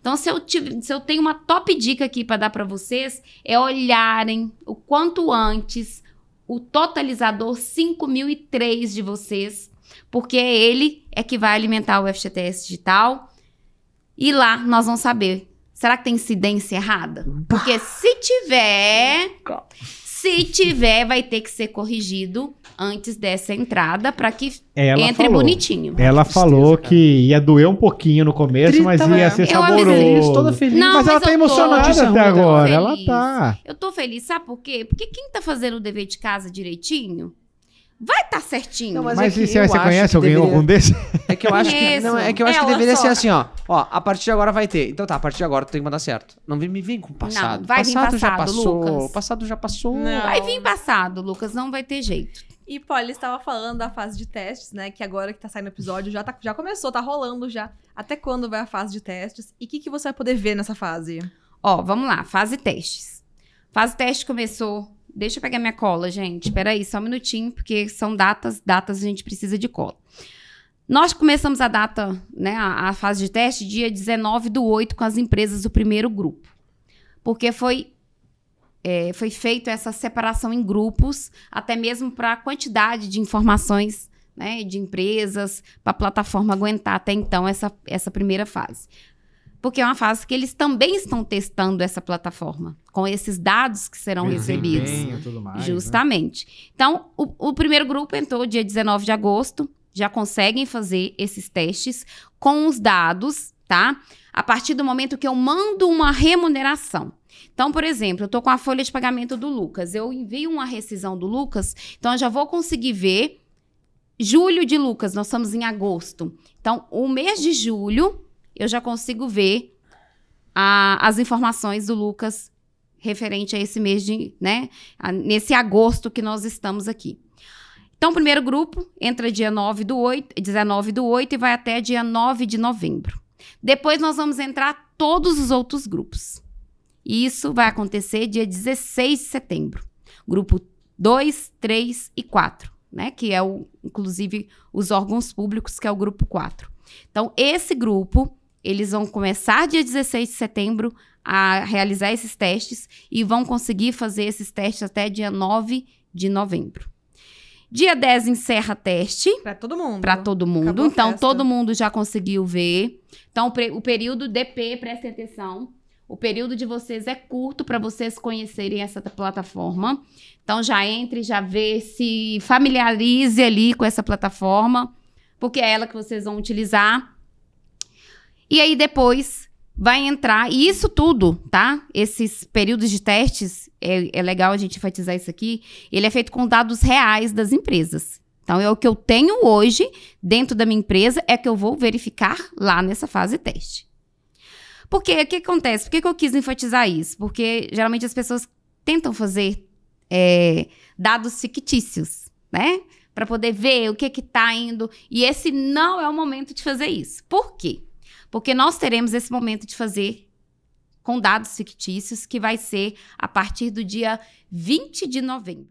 Então, se eu, tive, se eu tenho uma top dica aqui para dar para vocês, é olharem o quanto antes o totalizador 5003 de vocês, porque é ele é que vai alimentar o FGTS digital. E lá nós vamos saber. Será que tem incidência errada? Porque se tiver, se tiver, vai ter que ser corrigido antes dessa entrada para que ela entre falou. bonitinho. Ela Tristeza, falou cara. que ia doer um pouquinho no começo, mas ia é. ser saboroso. Eu feliz, toda feliz. Não, mas, mas ela tá emocionada até agora. Ela tá. Eu tô feliz, sabe por quê? Porque quem tá fazendo o dever de casa direitinho Vai estar tá certinho. Não, mas, mas é e se você conhece alguém deveria... algum desses? É que eu acho que não, é que eu acho que é, deveria só. ser assim, ó. Ó, a partir de agora vai ter. Então tá, a partir de agora tu tem que mandar certo. Não vem, me vem com passado. Não, vai passado, vir passado já passou. Lucas. passado já passou. Não. Vai vir passado, Lucas, não vai ter jeito. E Polly estava falando da fase de testes, né? Que agora que tá saindo o episódio já tá, já começou, tá rolando já. Até quando vai a fase de testes? E o que que você vai poder ver nessa fase? Ó, vamos lá, fase testes. Fase teste começou Deixa eu pegar minha cola, gente. Espera aí, só um minutinho, porque são datas, datas a gente precisa de cola. Nós começamos a data, né, a, a fase de teste, dia 19 do 8, com as empresas do primeiro grupo. Porque foi é, foi feita essa separação em grupos, até mesmo para a quantidade de informações né, de empresas, para a plataforma aguentar até então essa, essa primeira fase porque é uma fase que eles também estão testando essa plataforma, com esses dados que serão recebidos. Tudo mais, né? Justamente. Né? Então, o, o primeiro grupo entrou dia 19 de agosto, já conseguem fazer esses testes com os dados, tá? A partir do momento que eu mando uma remuneração. Então, por exemplo, eu estou com a folha de pagamento do Lucas, eu envio uma rescisão do Lucas, então eu já vou conseguir ver julho de Lucas, nós estamos em agosto. Então, o mês de julho eu já consigo ver a, as informações do Lucas referente a esse mês de, né, a, nesse agosto que nós estamos aqui. Então, o primeiro grupo entra dia 9 do 8, 19 do 8 e vai até dia 9 de novembro. Depois nós vamos entrar todos os outros grupos. E isso vai acontecer dia 16 de setembro. Grupo 2, 3 e 4, né? Que é o, inclusive, os órgãos públicos, que é o grupo 4. Então, esse grupo eles vão começar dia 16 de setembro a realizar esses testes e vão conseguir fazer esses testes até dia 9 de novembro. Dia 10 encerra teste. Para todo mundo. Para todo mundo. então, todo mundo já conseguiu ver. Então, o, o período DP, prestem atenção. O período de vocês é curto para vocês conhecerem essa plataforma. Então, já entre, já vê, se familiarize ali com essa plataforma, porque é ela que vocês vão utilizar. E aí depois vai entrar, e isso tudo, tá? Esses períodos de testes, é, é legal a gente enfatizar isso aqui, ele é feito com dados reais das empresas. Então, é o que eu tenho hoje dentro da minha empresa, é que eu vou verificar lá nessa fase teste. Porque o que acontece? Por que, que eu quis enfatizar isso? Porque geralmente as pessoas tentam fazer é, dados fictícios, né? Para poder ver o que está indo. E esse não é o momento de fazer isso. Por quê? Porque nós teremos esse momento de fazer com dados fictícios, que vai ser a partir do dia 20 de novembro.